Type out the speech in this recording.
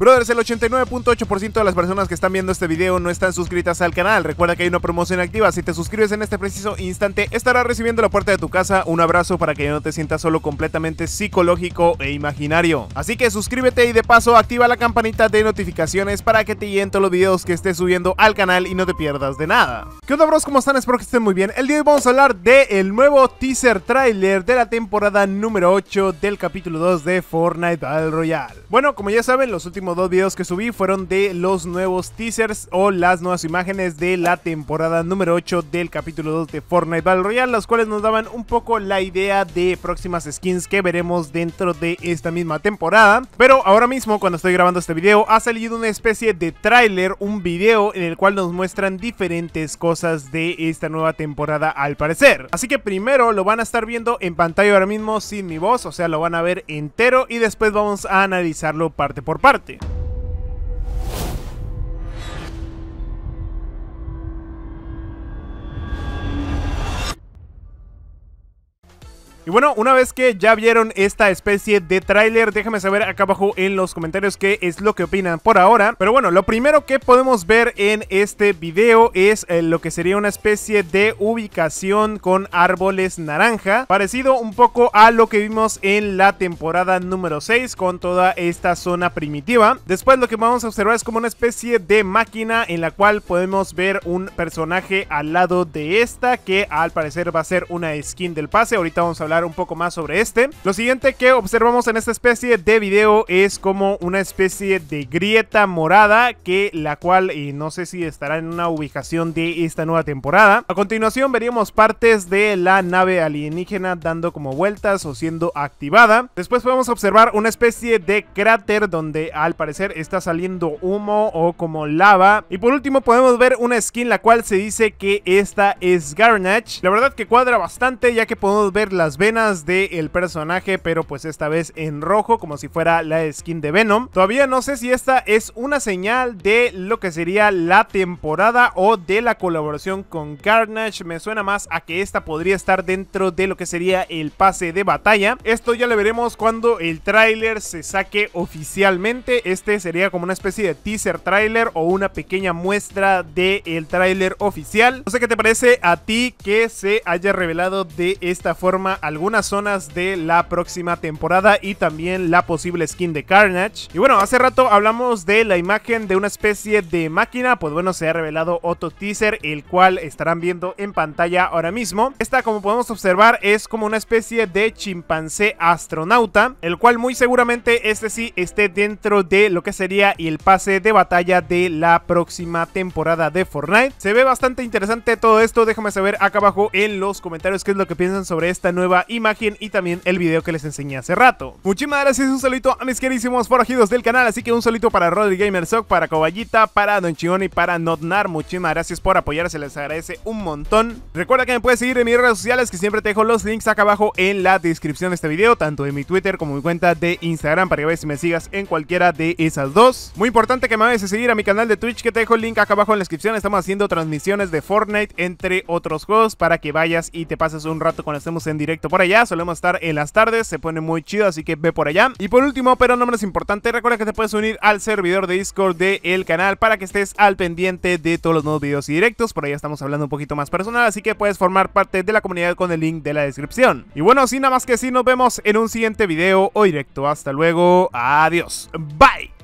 Brothers, el 89.8% de las personas que están viendo este video no están suscritas al canal. Recuerda que hay una promoción activa. Si te suscribes en este preciso instante, estarás recibiendo la puerta de tu casa un abrazo para que ya no te sientas solo completamente psicológico e imaginario. Así que suscríbete y de paso activa la campanita de notificaciones para que te lleguen todos los videos que estés subiendo al canal y no te pierdas de nada. ¿Qué onda bros? ¿Cómo están? Espero que estén muy bien. El día de hoy vamos a hablar del nuevo teaser trailer de la temporada número 8 del capítulo 2 de Fortnite Battle Royale. Bueno, como ya saben, los últimos dos videos que subí fueron de los nuevos teasers o las nuevas imágenes de la temporada número 8 del capítulo 2 de Fortnite Battle Royale, las cuales nos daban un poco la idea de próximas skins que veremos dentro de esta misma temporada. Pero ahora mismo, cuando estoy grabando este video, ha salido una especie de tráiler, un video en el cual nos muestran diferentes cosas de esta nueva temporada al parecer. Así que primero lo van a estar viendo en pantalla ahora mismo sin mi voz, o sea, lo van a ver entero y después vamos a analizarlo parte por parte. Y bueno, una vez que ya vieron esta especie de tráiler, déjame saber acá abajo en los comentarios qué es lo que opinan por ahora. Pero bueno, lo primero que podemos ver en este video es eh, lo que sería una especie de ubicación con árboles naranja, parecido un poco a lo que vimos en la temporada número 6 con toda esta zona primitiva. Después lo que vamos a observar es como una especie de máquina en la cual podemos ver un personaje al lado de esta que al parecer va a ser una skin del pase. Ahorita vamos a un poco más sobre este. Lo siguiente que observamos en esta especie de video es como una especie de grieta morada que la cual y no sé si estará en una ubicación de esta nueva temporada. A continuación veríamos partes de la nave alienígena dando como vueltas o siendo activada. Después podemos observar una especie de cráter donde al parecer está saliendo humo o como lava. Y por último podemos ver una skin la cual se dice que esta es Garnage. La verdad que cuadra bastante ya que podemos ver las venas del personaje, pero pues esta vez en rojo, como si fuera la skin de Venom. Todavía no sé si esta es una señal de lo que sería la temporada o de la colaboración con Carnage. Me suena más a que esta podría estar dentro de lo que sería el pase de batalla. Esto ya lo veremos cuando el tráiler se saque oficialmente. Este sería como una especie de teaser tráiler o una pequeña muestra del el tráiler oficial. No sé qué te parece a ti que se haya revelado de esta forma algunas zonas de la próxima temporada y también la posible skin de Carnage. Y bueno, hace rato hablamos de la imagen de una especie de máquina, pues bueno, se ha revelado otro teaser, el cual estarán viendo en pantalla ahora mismo. Esta, como podemos observar, es como una especie de chimpancé astronauta, el cual muy seguramente este sí esté dentro de lo que sería el pase de batalla de la próxima temporada de Fortnite. Se ve bastante interesante todo esto, déjame saber acá abajo en los comentarios qué es lo que piensan sobre esta nueva imagen y también el video que les enseñé hace rato. Muchísimas gracias, un saludo a mis queridísimos forajidos del canal, así que un saludo para Rodri Gamer para Coballita, para Don Chion y para Notnar. Muchísimas gracias por apoyar, se les agradece un montón. Recuerda que me puedes seguir en mis redes sociales, que siempre te dejo los links acá abajo en la descripción de este video, tanto en mi Twitter como mi cuenta de Instagram, para que veas si me sigas en cualquiera de esas dos. Muy importante que me vayas a seguir a mi canal de Twitch, que te dejo el link acá abajo en la descripción. Estamos haciendo transmisiones de Fortnite, entre otros juegos, para que vayas y te pases un rato cuando estemos en directo por allá. Solemos estar en las tardes, se pone muy chido, así que ve por allá. Y por último, pero no menos importante, recuerda que te puedes unir al servidor de Discord del canal para que estés al pendiente de todos los nuevos videos y directos. Por allá estamos hablando un poquito más personal, así que puedes formar parte de la comunidad con el link de la descripción. Y bueno, sin nada más que si nos vemos en un siguiente video o directo. Hasta luego, adiós, bye.